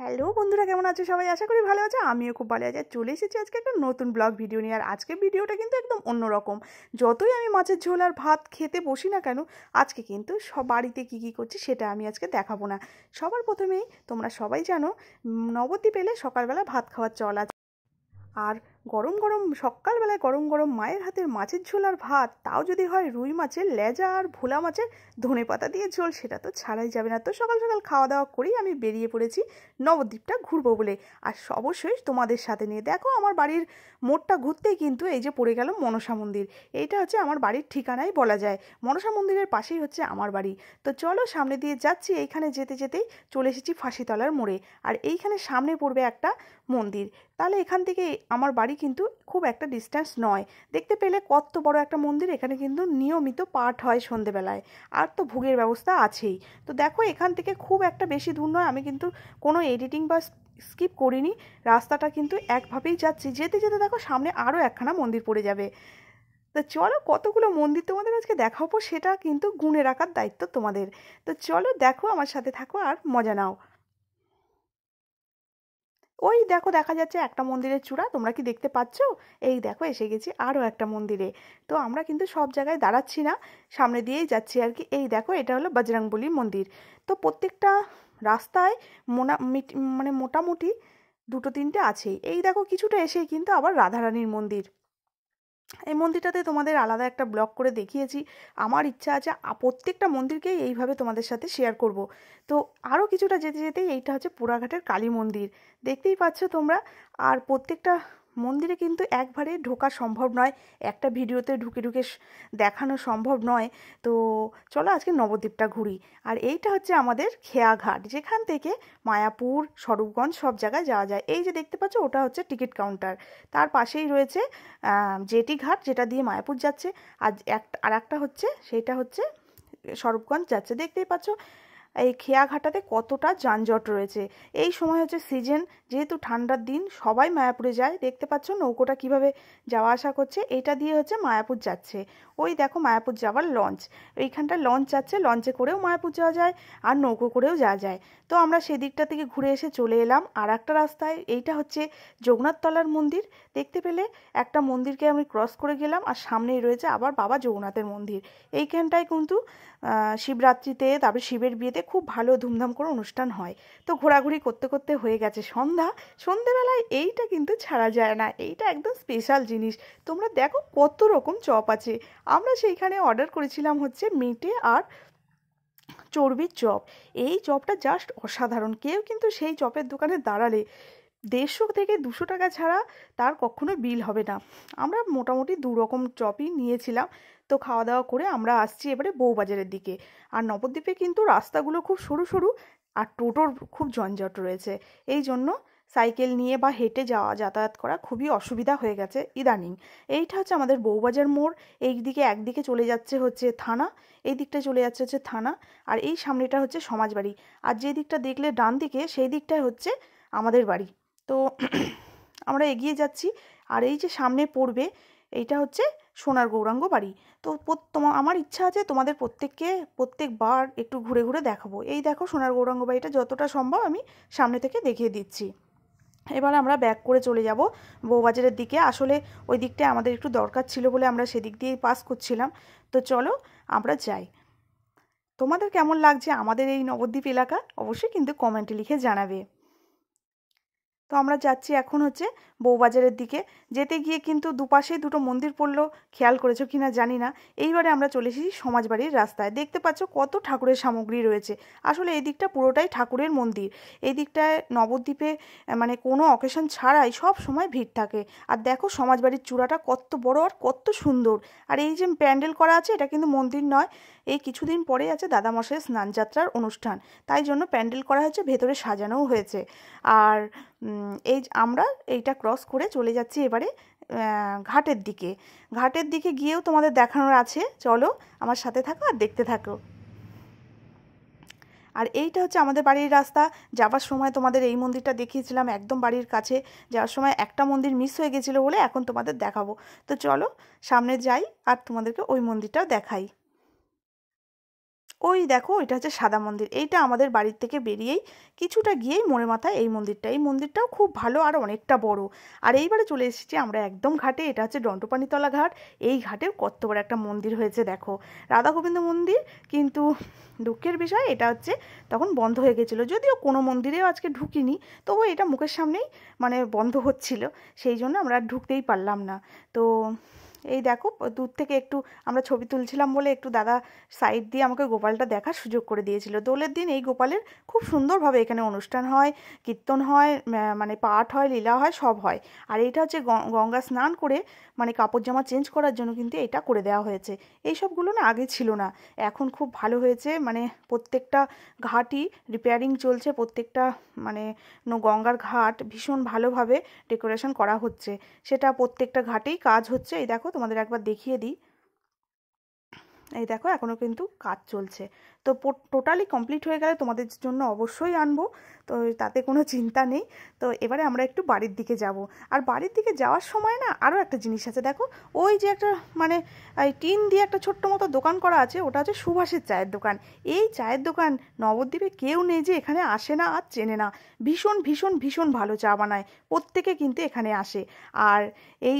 hello বন্ধুরা কেমন আছো সবাই আশা করি ভালো আছে আমিও খুব ভালো আছি চলে এসেছি আজকে একটা নতুন ব্লগ ভিডিও নিয়ে আর আজকে ভিডিওটা কিন্তু একদম অন্যরকম যতই আমি মাছের ঝোল আর ভাত খেতে বসি না কেন আজকে কিন্তু সব বাড়িতে কী কী করছি সেটা আমি আজকে দেখাবো না সবার প্রথমেই তোমরা সবাই জানো নবদ্বীপ এলে সকালবেলা ভাত খাওয়ার চল আছে আর গরম গরম সকালবেলায় গরম গরম মায়ের হাতের মাছের ঝোল আর ভাত তাও যদি হয় রুই মাছের লেজা আর ভোলা মাছের ধনে পাতা দিয়ে ঝোল সেটা তো ছাড়াই যাবে না তো সকাল সকাল খাওয়া দাওয়া করেই আমি বেরিয়ে পড়েছি নবদ্বীপটা ঘুরবো বলে আর অবশ্যই তোমাদের সাথে নিয়ে দেখো আমার বাড়ির মোড়টা ঘুরতেই কিন্তু এই যে পড়ে গেল মনসা মন্দির এইটা হচ্ছে আমার বাড়ির ঠিকানাই বলা যায় মনসা মন্দিরের পাশেই হচ্ছে আমার বাড়ি তো চলো সামনে দিয়ে যাচ্ছি এইখানে যেতে যেতেই চলে এসেছি ফাঁসিতলার মোড়ে আর এইখানে সামনে পড়বে একটা মন্দির তাহলে এখান থেকে আমার বাড়ি বাড়ি কিন্তু খুব একটা ডিস্ট্যান্স নয় দেখতে পেলে কত বড় একটা মন্দির এখানে কিন্তু নিয়মিত পাঠ হয় সন্ধেবেলায় আর তো ভোগের ব্যবস্থা আছেই তো দেখো এখান থেকে খুব একটা বেশি দূর নয় আমি কিন্তু কোনো এডিটিং বা স্কিপ করিনি রাস্তাটা কিন্তু একভাবেই যাচ্ছি যেতে যেতে দেখো সামনে আরও একখানা মন্দির পড়ে যাবে তো চলো কতগুলো মন্দির তোমাদের আজকে দেখাবো সেটা কিন্তু গুণে রাখার দায়িত্ব তোমাদের তো চলো দেখো আমার সাথে থাকো আর মজা নাও ওই দেখো দেখা যাচ্ছে একটা মন্দিরের চূড়া তোমরা কি দেখতে পাচ্ছ এই দেখো এসে গেছি আরও একটা মন্দিরে তো আমরা কিন্তু সব জায়গায় দাঁড়াচ্ছি না সামনে দিয়েই যাচ্ছি আর কি এই দেখো এটা হলো বজরংবলী মন্দির তো প্রত্যেকটা রাস্তায় মোনা মানে মোটামুটি দুটো তিনটে আছেই এই দেখো কিছুটা এসেই কিন্তু আবার রাধারানীর মন্দির এই মন্দিরটাতে তোমাদের আলাদা একটা ব্লগ করে দেখিয়েছি আমার ইচ্ছা আছে প্রত্যেকটা মন্দিরকে এইভাবে তোমাদের সাথে শেয়ার করব তো আরও কিছুটা যেতে যেতে এইটা হচ্ছে পোড়াঘাটের কালী মন্দির দেখতেই পাচ্ছ তোমরা আর প্রত্যেকটা মন্দিরে কিন্তু একবারে ঢোকা সম্ভব নয় একটা ভিডিওতে ঢুকে ঢুকে দেখানো সম্ভব নয় তো চলো আজকে নবদ্বীপটা ঘুরি আর এইটা হচ্ছে আমাদের খেয়াঘাট যেখান থেকে মায়াপুর স্বরূপগঞ্জ সব জায়গায় যাওয়া যায় এই যে দেখতে পাচ্ছ ওটা হচ্ছে টিকিট কাউন্টার তার পাশেই রয়েছে জেটি ঘাট যেটা দিয়ে মায়াপুর যাচ্ছে আর একটা আর একটা হচ্ছে সেইটা হচ্ছে স্বরূপগঞ্জ যাচ্ছে দেখতেই পাচ্ছ এই খেয়াঘাটাতে কতটা যানজট রয়েছে এই সময় হচ্ছে সিজন যেহেতু ঠান্ডার দিন সবাই মায়াপুরে যায় দেখতে পাচ্ছ নৌকোটা কিভাবে যাওয়া আসা করছে এটা দিয়ে হচ্ছে মায়াপুর যাচ্ছে ওই দেখো মায়াপুর যাওয়ার লঞ্চ এইখানটা লঞ্চ যাচ্ছে লঞ্চে করেও মায়াপুর যাওয়া যায় আর নৌকো করেও যাওয়া যায় তো আমরা সেদিকটা থেকে ঘুরে এসে চলে এলাম আর একটা রাস্তায় এইটা হচ্ছে জগন্নাথতলার মন্দির দেখতে পেলে একটা মন্দিরকে আমি ক্রস করে গেলাম আর সামনেই রয়েছে আবার বাবা জগন্নাথের মন্দির এইখানটায় কিন্তু শিবরাত্রিতে তারপরে শিবের বিয়েতে খুব ভালো ধুমধাম করে অনুষ্ঠান হয় তো ঘোরাঘুরি করতে করতে হয়ে গেছে সন্ধ্যা সন্ধ্যেবেলায় এইটা কিন্তু ছাড়া যায় না এইটা একদম স্পেশাল জিনিস তোমরা দেখো কত রকম চপ আছে আমরা সেইখানে অর্ডার করেছিলাম হচ্ছে মিটে আর চর্বির চপ এই চপটা জাস্ট অসাধারণ কেউ কিন্তু সেই চপের দোকানে দাঁড়ালে দেড়শো থেকে দুশো টাকা ছাড়া তার কখনো বিল হবে না আমরা মোটামুটি দু রকম চপই নিয়েছিলাম তো খাওয়া দাওয়া করে আমরা আসছি এবারে বউবাজারের দিকে আর নবদ্বীপে কিন্তু রাস্তাগুলো খুব সরু সরু আর টোটোর খুব জঞ্জট রয়েছে এই জন্য সাইকেল নিয়ে বা হেঁটে যাওয়া যাতায়াত করা খুবই অসুবিধা হয়ে গেছে ইদানিং এইটা হচ্ছে আমাদের বউবাজার মোড় এই দিকে একদিকে চলে যাচ্ছে হচ্ছে থানা এই দিকটা চলে যাচ্ছে হচ্ছে থানা আর এই সামনেটা হচ্ছে সমাজবাড়ি আর যে দিকটা দেখলে ডান দিকে সেই দিকটাই হচ্ছে আমাদের বাড়ি তো আমরা এগিয়ে যাচ্ছি আর এই যে সামনে পড়বে এইটা হচ্ছে সোনার গৌরাঙ্গ বাড়ি তো তোমার আমার ইচ্ছা আছে তোমাদের প্রত্যেককে প্রত্যেকবার একটু ঘুরে ঘুরে দেখাবো এই দেখো সোনার গৌরাঙ্গ বাড়িটা যতটা সম্ভব আমি সামনে থেকে দেখিয়ে দিচ্ছি এবার আমরা ব্যাক করে চলে যাব বউবাজারের দিকে আসলে ওই দিকটা আমাদের একটু দরকার ছিল বলে আমরা সেদিক দিয়ে পাস করছিলাম তো চলো আমরা যাই তোমাদের কেমন লাগছে আমাদের এই নবদ্বীপ এলাকা অবশ্যই কিন্তু কমেন্টে লিখে জানাবে তো আমরা যাচ্ছি এখন হচ্ছে বউবাজারের দিকে যেতে গিয়ে কিন্তু দুপাশেই দুটো মন্দির পড়লো খেয়াল করেছো কি না জানি না এইবারে আমরা চলে এসেছি সমাজবাড়ির রাস্তায় দেখতে পাচ্ছ কত ঠাকুরের সামগ্রী রয়েছে আসলে এই দিকটা পুরোটাই ঠাকুরের মন্দির এই দিকটায় নবদ্বীপে মানে কোনো অকেশন ছাড়াই সব সময় ভিড় থাকে আর দেখো সমাজবাড়ির চূড়াটা কত বড় আর কত সুন্দর আর এই যে প্যান্ডেল করা আছে এটা কিন্তু মন্দির নয় এই কিছুদিন পরে আছে দাদামশাই স্নানযাত্রার অনুষ্ঠান তাই জন্য প্যান্ডেল করা হয়েছে ভেতরে সাজানোও হয়েছে আর এই আমরা এইটা ক্রস করে চলে যাচ্ছি এবারে ঘাটের দিকে ঘাটের দিকে গিয়েও তোমাদের দেখানোর আছে চলো আমার সাথে থাকো আর দেখতে থাকো আর এইটা হচ্ছে আমাদের বাড়ির রাস্তা যাবার সময় তোমাদের এই মন্দিরটা দেখিয়েছিলাম একদম বাড়ির কাছে যাওয়ার সময় একটা মন্দির মিস হয়ে গেছিলো বলে এখন তোমাদের দেখাবো তো চলো সামনে যাই আর তোমাদেরকে ওই মন্দিরটাও দেখাই ওই দেখো এটা হচ্ছে সাদা মন্দির এইটা আমাদের বাড়ির থেকে বেরিয়েই কিছুটা গিয়েই মনে মাথায় এই মন্দিরটা এই মন্দিরটাও খুব ভালো আর অনেকটা বড় আর এইবারে চলে এসেছি আমরা একদম ঘাটে এটা হচ্ছে দণ্ডপানিতলা ঘাট এই ঘাটেও কত বড় একটা মন্দির হয়েছে দেখো রাধা গোবিন্দ মন্দির কিন্তু দুঃখের বিষয় এটা হচ্ছে তখন বন্ধ হয়ে গেছিলো যদিও কোনো মন্দিরেও আজকে ঢুকিনি তবু এটা মুখের সামনেই মানে বন্ধ হচ্ছিল সেই জন্য আমরা ঢুকতেই পারলাম না তো এই দেখো দূর থেকে একটু আমরা ছবি তুলছিলাম বলে একটু দাদা সাইড দিয়ে আমাকে গোপালটা দেখার সুযোগ করে দিয়েছিল দোলের দিন এই গোপালের খুব সুন্দরভাবে এখানে অনুষ্ঠান হয় কীর্তন হয় মানে পাঠ হয় লীলা হয় সব হয় আর এটা হচ্ছে গঙ্গা স্নান করে মানে কাপড় জামা চেঞ্জ করার জন্য কিন্তু এটা করে দেওয়া হয়েছে এই সবগুলো না আগে ছিল না এখন খুব ভালো হয়েছে মানে প্রত্যেকটা ঘাটই রিপেয়ারিং চলছে প্রত্যেকটা মানে গঙ্গার ঘাট ভীষণ ভালোভাবে ডেকোরেশন করা হচ্ছে সেটা প্রত্যেকটা ঘাটেই কাজ হচ্ছে এই দেখো দেখো তোমাদের একবার দেখিয়ে দিই এই দেখো এখনও কিন্তু কাজ চলছে তো টোটালি কমপ্লিট হয়ে গেলে তোমাদের জন্য অবশ্যই আনবো তো তাতে কোনো চিন্তা নেই তো এবারে আমরা একটু বাড়ির দিকে যাব আর বাড়ির দিকে যাওয়ার সময় না আরও একটা জিনিস আছে দেখো ওই যে একটা মানে টিন দিয়ে একটা ছোট্ট মতো দোকান করা আছে ওটা হচ্ছে সুভাষের চায়ের দোকান এই চায়ের দোকান নবদ্বীপে কেউ নেই যে এখানে আসে না আর চেনে না ভীষণ ভীষণ ভীষণ ভালো চা বানায় প্রত্যেকে কিন্তু এখানে আসে আর এই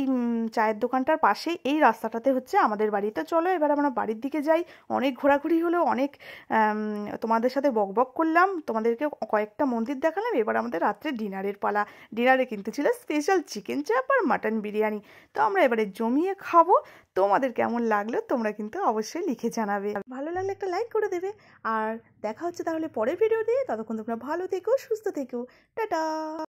চায়ের দোকানটার পাশে এই রাস্তাটাতে হচ্ছে আমাদের বাড়ি তো চলো এবার আমরা বাড়ির দিকে যাই অনেক ঘোরাঘুরি হলো অনেক তোমাদের সাথে বকবক করলাম তোমাদেরকে কয়েকটা মন্দির দেখালাম এবার আমাদের রাত্রে ডিনারের পালা ডিনারে কিন্তু ছিল স্পেশাল চিকেন চাপ আর মাটন বিরিয়ানি তো আমরা এবারে জমিয়ে খাবো তোমাদের কেমন লাগলো তোমরা কিন্তু অবশ্যই লিখে জানাবে ভালো লাগলে একটা লাইক করে দেবে আর দেখা হচ্ছে তাহলে পরের ভিডিও দিয়ে ততক্ষণ তোমরা ভালো থেকো সুস্থ থেকো টাটা